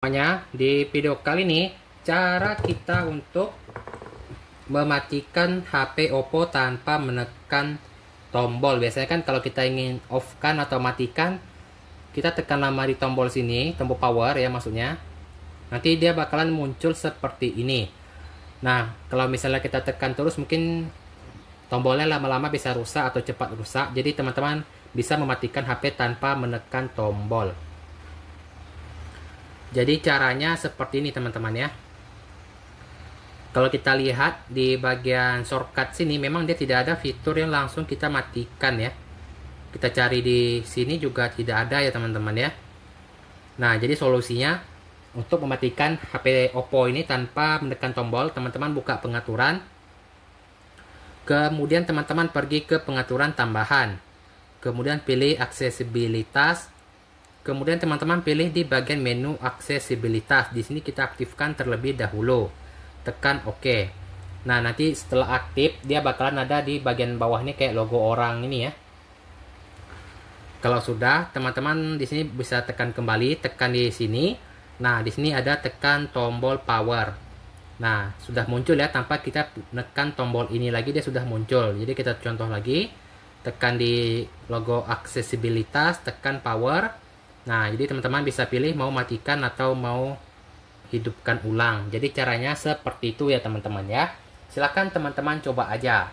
semuanya di video kali ini cara kita untuk mematikan HP Oppo tanpa menekan tombol biasanya kan kalau kita ingin off kan atau matikan kita tekan lama di tombol sini tombol power ya maksudnya nanti dia bakalan muncul seperti ini nah kalau misalnya kita tekan terus mungkin tombolnya lama-lama bisa rusak atau cepat rusak jadi teman-teman bisa mematikan HP tanpa menekan tombol jadi caranya seperti ini teman-teman ya. Kalau kita lihat di bagian shortcut sini memang dia tidak ada fitur yang langsung kita matikan ya. Kita cari di sini juga tidak ada ya teman-teman ya. Nah, jadi solusinya untuk mematikan HP Oppo ini tanpa menekan tombol, teman-teman buka pengaturan. Kemudian teman-teman pergi ke pengaturan tambahan. Kemudian pilih aksesibilitas Kemudian teman-teman pilih di bagian menu aksesibilitas. Di sini kita aktifkan terlebih dahulu. Tekan OK. Nah, nanti setelah aktif, dia bakalan ada di bagian bawah ini kayak logo orang ini ya. Kalau sudah, teman-teman di sini bisa tekan kembali, tekan di sini. Nah, di sini ada tekan tombol power. Nah, sudah muncul ya tanpa kita tekan tombol ini lagi dia sudah muncul. Jadi kita contoh lagi, tekan di logo aksesibilitas, tekan power. Nah, jadi teman-teman bisa pilih mau matikan atau mau hidupkan ulang. Jadi caranya seperti itu ya teman-teman ya. Silahkan teman-teman coba aja.